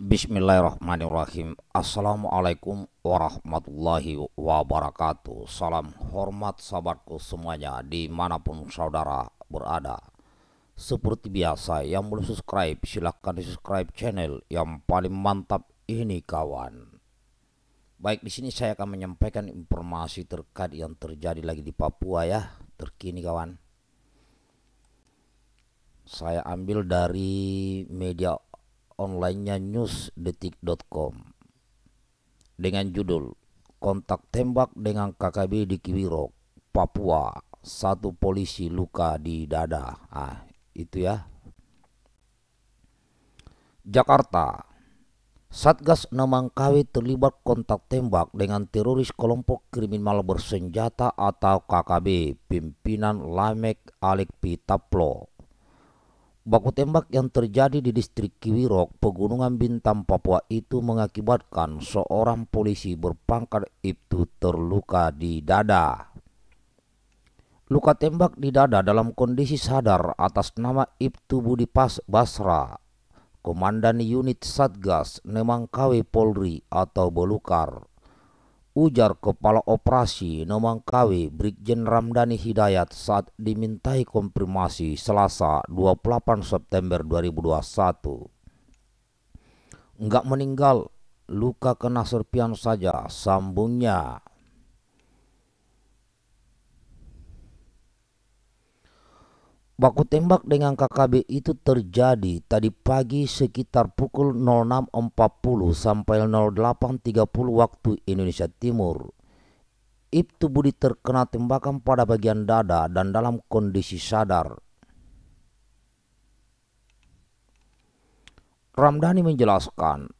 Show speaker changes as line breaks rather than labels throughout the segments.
Bismillahirrahmanirrahim Assalamualaikum warahmatullahi wabarakatuh Salam hormat sahabatku semuanya dimanapun saudara berada Seperti biasa yang belum subscribe silahkan di subscribe channel yang paling mantap ini kawan Baik di sini saya akan menyampaikan informasi terkait yang terjadi lagi di Papua ya terkini kawan Saya ambil dari media onlinenya newsdetik.com dengan judul Kontak Tembak dengan KKB di Kiwirok, Papua. Satu polisi luka di dada. Ah, itu ya. Jakarta. Satgas Namangkawi terlibat kontak tembak dengan teroris kelompok kriminal bersenjata atau KKB pimpinan Lamek Alek Pitaplo Baku tembak yang terjadi di distrik Kiwirok, Pegunungan Bintang, Papua itu mengakibatkan seorang polisi berpangkat itu terluka di dada. Luka tembak di dada dalam kondisi sadar atas nama Ibtu Budi Pas Basra, Komandan Unit Satgas Nemangkawi Polri atau Belukar ujar kepala operasi Nomangkawi Brigjen Ramdhani Hidayat saat dimintai konfirmasi Selasa 28 September 2021. Enggak meninggal, luka kena serpian saja, sambungnya. Baku tembak dengan KKB itu terjadi tadi pagi sekitar pukul 06.40 sampai 08.30 waktu Indonesia Timur. Ibtu Budi terkena tembakan pada bagian dada dan dalam kondisi sadar. Ramdhani menjelaskan,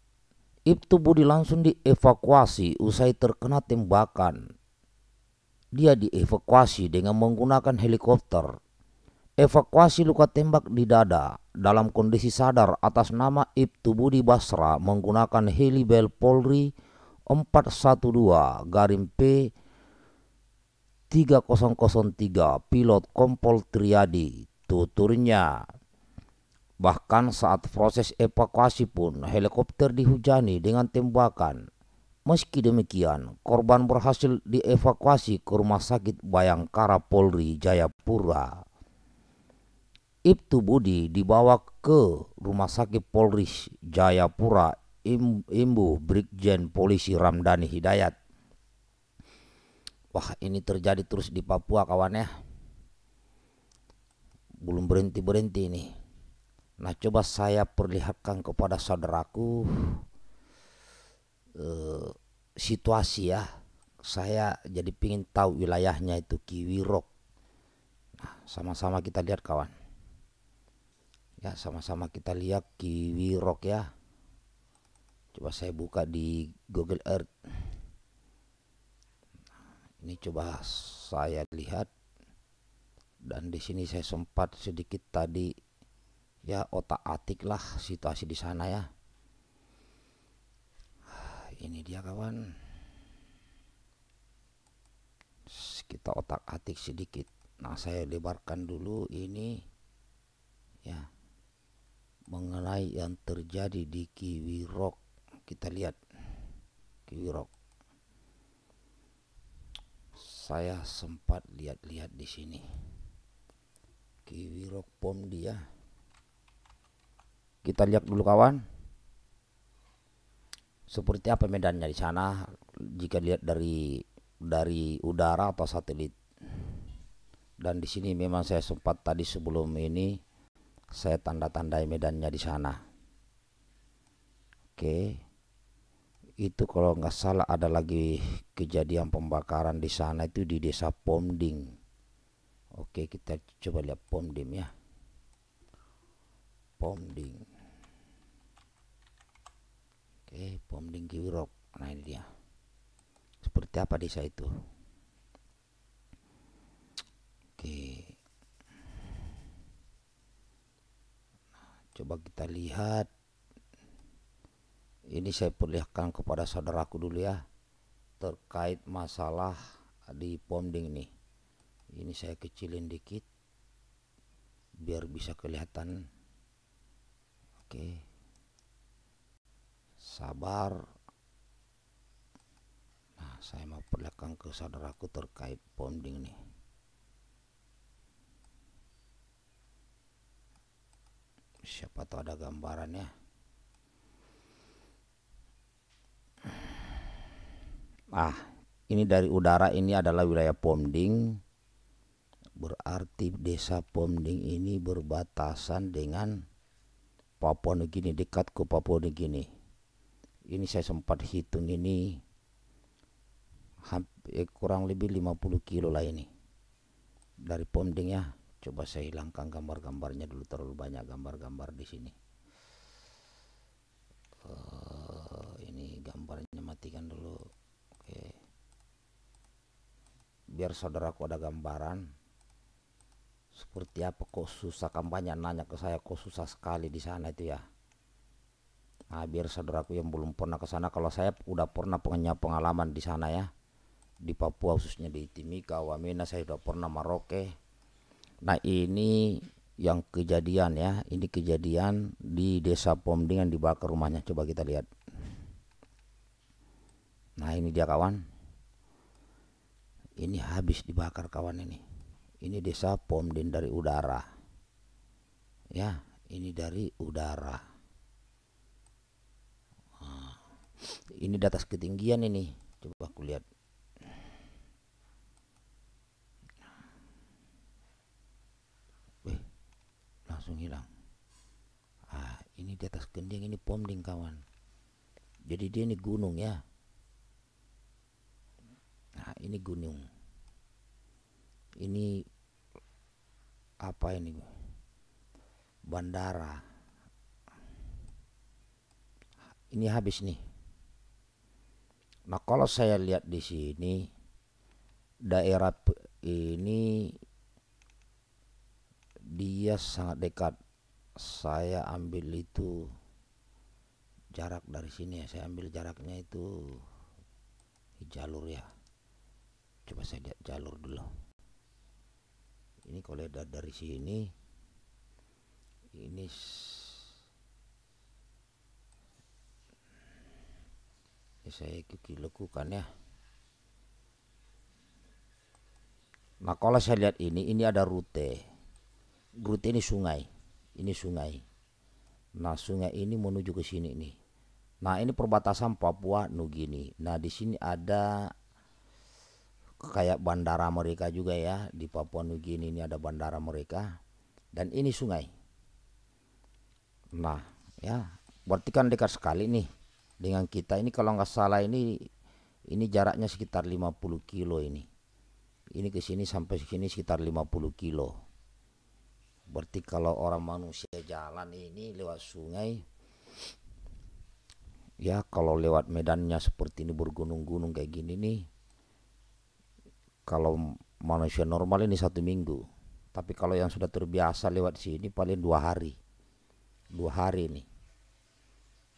Ibtu Budi langsung dievakuasi usai terkena tembakan. Dia dievakuasi dengan menggunakan helikopter Evakuasi luka tembak di dada dalam kondisi sadar atas nama Ibtu Budi Basra menggunakan heli Bell Polri 412 garim P 3003 pilot Kompol Triadi tuturnya. Bahkan saat proses evakuasi pun helikopter dihujani dengan tembakan. Meski demikian, korban berhasil dievakuasi ke Rumah Sakit Bayangkara Polri Jayapura. Ibtu Budi dibawa ke Rumah Sakit Polri Jayapura Imbu Brigjen Polisi Ramdhani Hidayat. Wah ini terjadi terus di Papua kawan ya. Belum berhenti-berhenti ini. Nah coba saya perlihatkan kepada saudaraku eh, situasi ya. Saya jadi pingin tahu wilayahnya itu Kiwirok. Nah, sama-sama kita lihat kawan ya sama-sama kita lihat kiwi rock ya coba saya buka di Google Earth nah, ini coba saya lihat dan di sini saya sempat sedikit tadi ya otak atik lah situasi di sana ya ini dia kawan kita otak atik sedikit nah saya lebarkan dulu ini ya mengenai yang terjadi di Kiwi Rock. Kita lihat Kiwi Rock. Saya sempat lihat-lihat di sini. Kiwi Rock pom dia. Kita lihat dulu kawan. Seperti apa medannya di sana jika lihat dari dari udara atau satelit. Dan di sini memang saya sempat tadi sebelum ini saya tanda-tandai medannya di sana oke itu kalau nggak salah ada lagi kejadian pembakaran di sana itu di desa Pomding oke kita coba lihat Pomding ya Pomding oke Pomding Kiwirok nah ini dia seperti apa desa itu oke Coba kita lihat. Ini saya perlihatkan kepada saudaraku dulu ya. Terkait masalah di ponding ini Ini saya kecilin dikit biar bisa kelihatan. Oke. Sabar. Nah, saya mau perlihatkan ke saudaraku terkait ponding nih. siapa tahu ada gambarannya ah ini dari udara ini adalah wilayah Pomding berarti desa Pomding ini berbatasan dengan Papua Nugini dekat ke Papua Nugini ini saya sempat hitung ini hampir, kurang lebih 50 kilo lah ini dari Pomding ya coba saya hilangkan gambar-gambarnya dulu terlalu banyak gambar-gambar di sini uh, ini gambarnya matikan dulu oke okay. biar saudaraku ada gambaran seperti apa kok susah kampanye nanya ke saya kok susah sekali di sana itu ya nah biar saudaraku yang belum pernah ke sana kalau saya udah pernah punya pengalaman di sana ya di Papua khususnya di Timika Wamena saya udah pernah Maroke Nah ini yang kejadian ya, ini kejadian di desa Pomding yang dibakar rumahnya. Coba kita lihat. Nah ini dia kawan. Ini habis dibakar kawan ini. Ini desa Pomding dari udara. Ya, ini dari udara. Ah, ini di atas ketinggian ini. Coba aku lihat. langsung hilang ah ini di atas gending ini pomding kawan jadi dia ini gunung ya nah ini gunung ini apa ini bandara ini habis nih nah kalau saya lihat di sini daerah ini dia sangat dekat saya ambil itu jarak dari sini ya saya ambil jaraknya itu jalur ya coba saya lihat jalur dulu ini kalau lihat dari sini ini ini saya kiki lekukan ya nah kalau saya lihat ini ini ada rute Grut ini sungai. Ini sungai. Nah, sungai ini menuju ke sini nih. Nah, ini perbatasan Papua Nugini. Nah, di sini ada kayak bandara mereka juga ya di Papua Nugini ini ada bandara mereka dan ini sungai nah ya berarti kan dekat sekali nih dengan kita ini kalau nggak salah ini ini jaraknya sekitar 50 kilo ini ini ke sini sampai sini sekitar 50 kilo berarti kalau orang manusia jalan ini lewat sungai, ya kalau lewat medannya seperti ini bergunung-gunung kayak gini nih, kalau manusia normal ini satu minggu, tapi kalau yang sudah terbiasa lewat sini paling dua hari, dua hari ini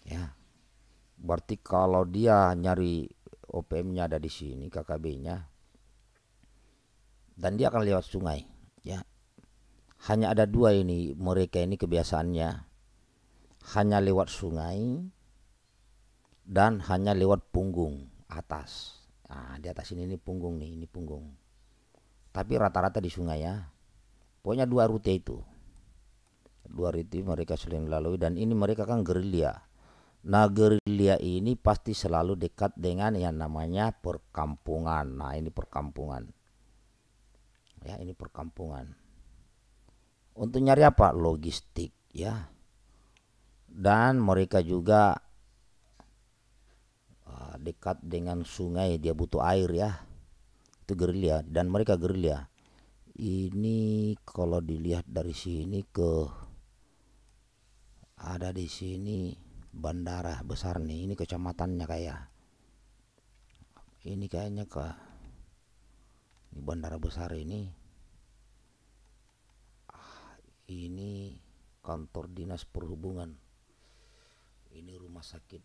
ya. Berarti kalau dia nyari OPM-nya ada di sini, KKB-nya, dan dia akan lewat sungai hanya ada dua ini mereka ini kebiasaannya hanya lewat sungai dan hanya lewat punggung atas nah, di atas ini ini punggung nih ini punggung tapi rata-rata di sungai ya pokoknya dua rute itu dua rute mereka sering lalui dan ini mereka kan gerilya nah gerilya ini pasti selalu dekat dengan yang namanya perkampungan nah ini perkampungan ya ini perkampungan untuk nyari apa logistik ya dan mereka juga ah, dekat dengan sungai dia butuh air ya itu gerilya dan mereka gerilya ini kalau dilihat dari sini ke ada di sini bandara besar nih ini kecamatannya kayak ini kayaknya ke ini bandara besar ini ini kantor dinas perhubungan ini rumah sakit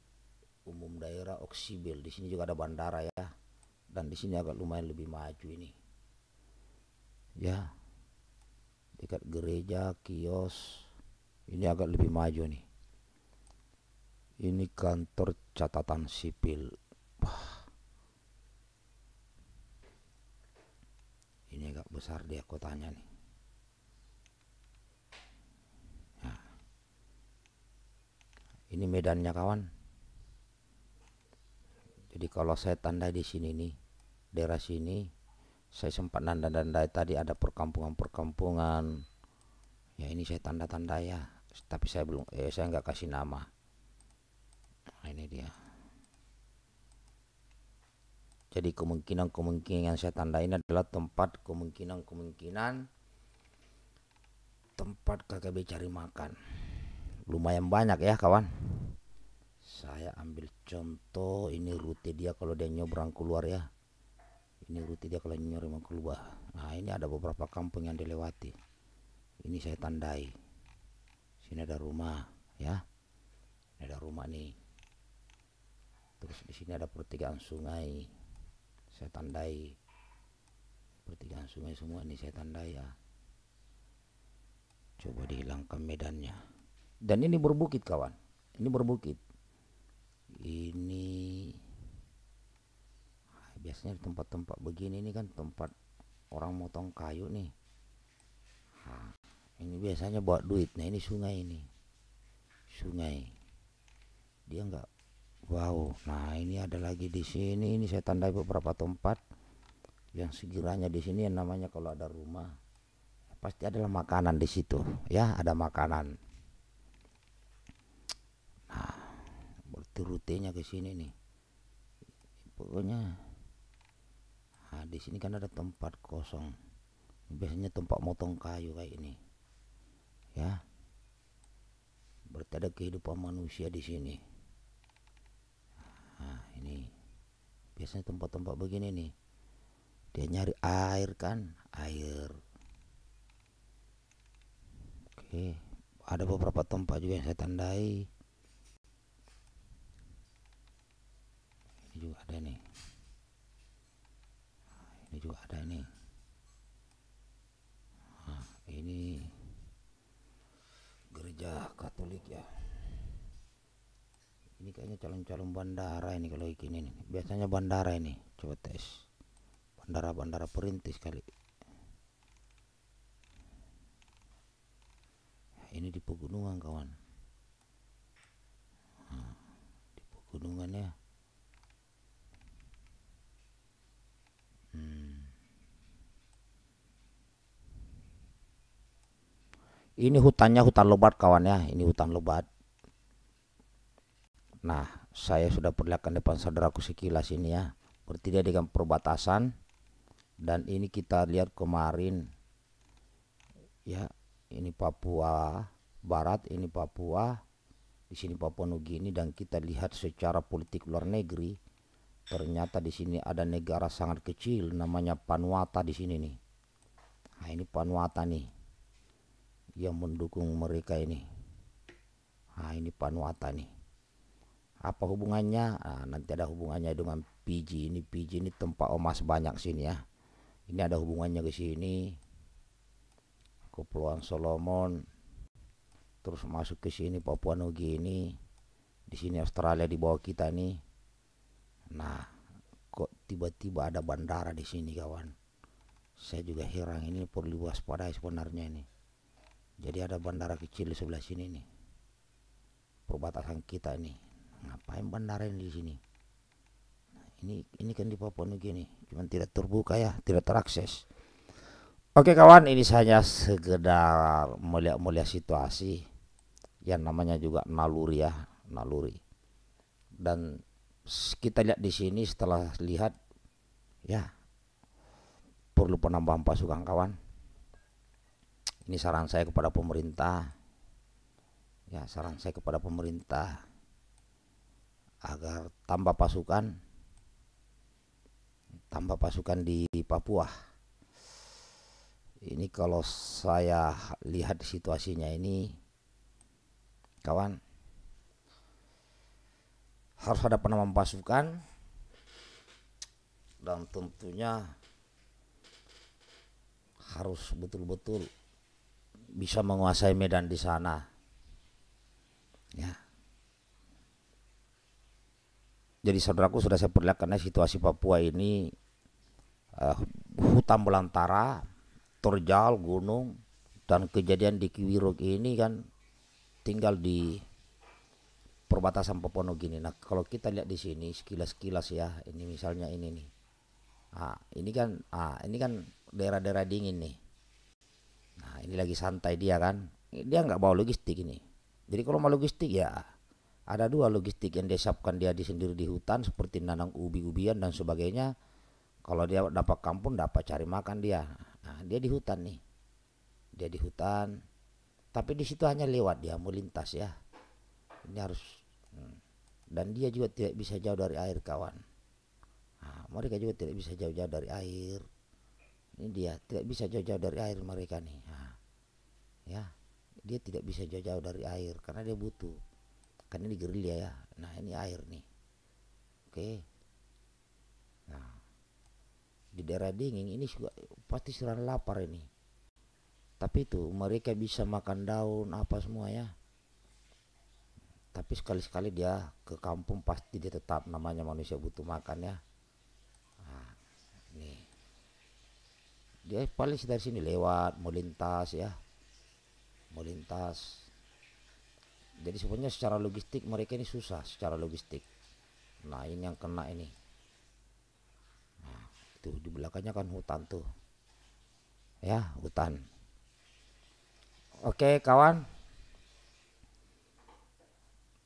umum daerah Oksibil. di sini juga ada bandara ya dan di sini agak lumayan lebih maju ini ya dekat gereja kios ini agak lebih maju nih ini kantor catatan sipil Wah. ini agak besar dia kotanya nih ini medannya kawan jadi kalau saya tandai di sini nih daerah sini saya sempat nanda-nandai tadi ada perkampungan-perkampungan ya ini saya tanda-tanda ya tapi saya belum eh saya nggak kasih nama nah, ini dia jadi kemungkinan-kemungkinan yang saya tandain adalah tempat kemungkinan-kemungkinan tempat KKB cari makan lumayan banyak ya kawan saya ambil contoh ini rute dia kalau dia nyobrang keluar ya ini rute dia kalau nyobrang keluar nah ini ada beberapa kampung yang dilewati ini saya tandai sini ada rumah ya ini ada rumah nih terus di sini ada pertigaan sungai saya tandai pertigaan sungai semua ini saya tandai ya coba dihilangkan medannya dan ini berbukit kawan. Ini berbukit. Ini biasanya di tempat-tempat begini ini kan tempat orang motong kayu nih. ini biasanya buat duit. Nah ini sungai ini. Sungai. Dia enggak Wow, nah ini ada lagi di sini. Ini saya tandai beberapa tempat yang sekiranya di sini yang namanya kalau ada rumah pasti adalah makanan di situ, ya ada makanan. itu rutenya ke sini nih pokoknya nah, di sini kan ada tempat kosong biasanya tempat motong kayu kayak ini ya berarti ada kehidupan manusia di sini nah ini biasanya tempat-tempat begini nih dia nyari air kan air oke ada beberapa tempat juga yang saya tandai Ah, ini juga ada nih ini juga ada nih nah, ini gereja katolik ya ini kayaknya calon-calon bandara ini kalau gini nih biasanya bandara ini coba tes bandara-bandara perintis kali ah, ini di pegunungan kawan ah, di pegunungan ya Ini hutannya hutan lebat kawan ya, ini hutan lebat. Nah, saya sudah perlihatkan depan saudaraku sekilas ini ya. Berarti dia dengan perbatasan dan ini kita lihat kemarin ya, ini Papua Barat, ini Papua, di sini Papua Nugini dan kita lihat secara politik luar negeri ternyata di sini ada negara sangat kecil namanya Panwata di sini nih. Nah, ini Panwata nih yang mendukung mereka ini. Nah, ini Panwata nih. Apa hubungannya? Nah, nanti ada hubungannya dengan PG ini. PG ini tempat emas banyak sini ya. Ini ada hubungannya ke sini. Kepulauan Solomon. Terus masuk ke sini Papua Nugini. Di sini Australia di bawah kita nih. Nah, kok tiba-tiba ada bandara di sini kawan. Saya juga heran ini perlu waspadai sebenarnya nih. Jadi ada bandara kecil di sebelah sini nih. Perbatasan kita nih. Ngapain bandara ini di sini? Nah, ini ini kan di Papua gini, cuma tidak terbuka ya, tidak terakses. Oke kawan, ini hanya sekedar melihat-melihat situasi yang namanya juga naluri ya, naluri. Dan kita lihat di sini setelah lihat ya perlu penambahan pasukan kawan ini saran saya kepada pemerintah ya saran saya kepada pemerintah agar tambah pasukan tambah pasukan di Papua ini kalau saya lihat situasinya ini kawan harus ada penambahan pasukan dan tentunya harus betul-betul bisa menguasai medan di sana. Ya. Jadi saudaraku sudah saya perlihatkan karena ya, situasi Papua ini uh, hutan belantara, terjal, gunung, dan kejadian di Kiwirok ini kan tinggal di perbatasan Papua Nugini. Nah kalau kita lihat di sini sekilas-kilas ya, ini misalnya ini nih. Ah, ini kan ah ini kan daerah-daerah dingin nih. Nah ini lagi santai dia kan, dia nggak bawa logistik ini. Jadi kalau mau logistik ya ada dua logistik yang dia siapkan dia di sendiri di hutan seperti nanang ubi-ubian dan sebagainya. Kalau dia dapat kampung dapat cari makan dia. Nah, dia di hutan nih. Dia di hutan. Tapi di situ hanya lewat dia mau lintas ya. Ini harus hmm. dan dia juga tidak bisa jauh dari air kawan. Nah, mereka juga tidak bisa jauh-jauh dari air. Ini dia tidak bisa jauh-jauh dari air mereka nih ya dia tidak bisa jauh-jauh dari air karena dia butuh karena ini gerilya ya nah ini air nih oke nah di daerah dingin ini juga pasti serang lapar ini tapi itu mereka bisa makan daun apa semua ya tapi sekali-sekali dia ke kampung pasti dia tetap namanya manusia butuh makan ya nah, nih dia paling dari sini lewat melintas ya melintas jadi sebenarnya secara logistik mereka ini susah secara logistik nah ini yang kena ini nah, tuh di belakangnya kan hutan tuh ya hutan oke kawan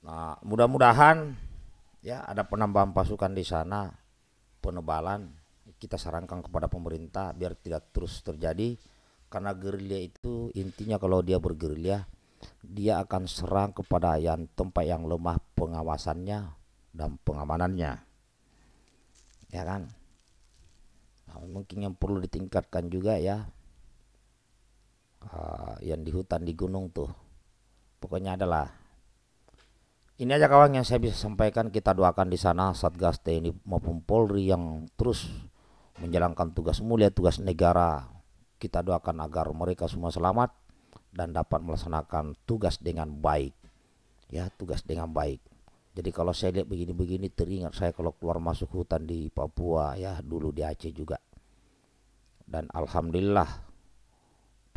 nah mudah-mudahan ya ada penambahan pasukan di sana penebalan kita sarankan kepada pemerintah biar tidak terus terjadi karena gerilya itu intinya kalau dia bergerilya dia akan serang kepada yang tempat yang lemah pengawasannya dan pengamanannya ya kan nah, mungkin yang perlu ditingkatkan juga ya uh, yang di hutan di gunung tuh pokoknya adalah ini aja kawan yang saya bisa sampaikan kita doakan di sana Satgas TNI maupun Polri yang terus menjalankan tugas mulia tugas negara kita doakan agar mereka semua selamat dan dapat melaksanakan tugas dengan baik. Ya, tugas dengan baik. Jadi kalau saya lihat begini-begini teringat saya kalau keluar masuk hutan di Papua ya, dulu di Aceh juga. Dan alhamdulillah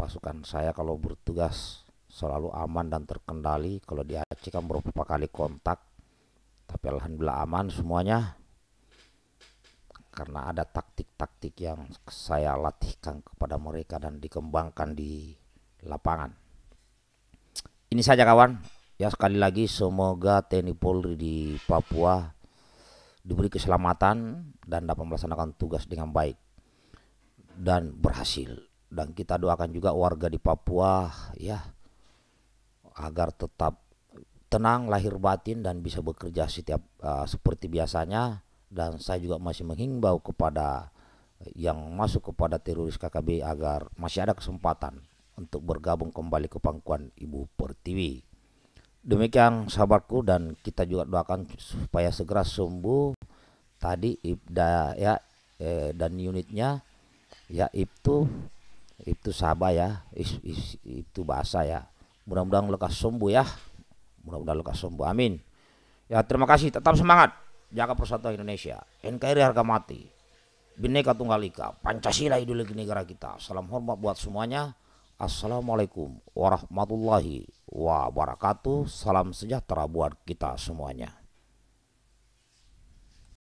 pasukan saya kalau bertugas selalu aman dan terkendali. Kalau di Aceh kan beberapa kali kontak tapi alhamdulillah aman semuanya karena ada taktik-taktik yang saya latihkan kepada mereka dan dikembangkan di lapangan. Ini saja kawan. Ya sekali lagi semoga TNI Polri di Papua diberi keselamatan dan dapat melaksanakan tugas dengan baik dan berhasil. Dan kita doakan juga warga di Papua ya agar tetap tenang lahir batin dan bisa bekerja setiap uh, seperti biasanya dan saya juga masih menghimbau kepada yang masuk kepada teroris KKB agar masih ada kesempatan untuk bergabung kembali ke pangkuan Ibu Pertiwi. Demikian sahabatku dan kita juga doakan supaya segera sembuh tadi Ibda ya eh, dan unitnya ya itu itu Sabah ya itu bahasa ya. Mudah-mudahan lekas sembuh ya. Mudah-mudahan lekas sembuh. Amin. Ya terima kasih tetap semangat. Jaga Persatuan Indonesia, NKRI harga mati, Bhinneka Tunggal Ika, Pancasila ideologi negara kita. Salam hormat buat semuanya. Assalamualaikum warahmatullahi wabarakatuh. Salam sejahtera buat kita semuanya.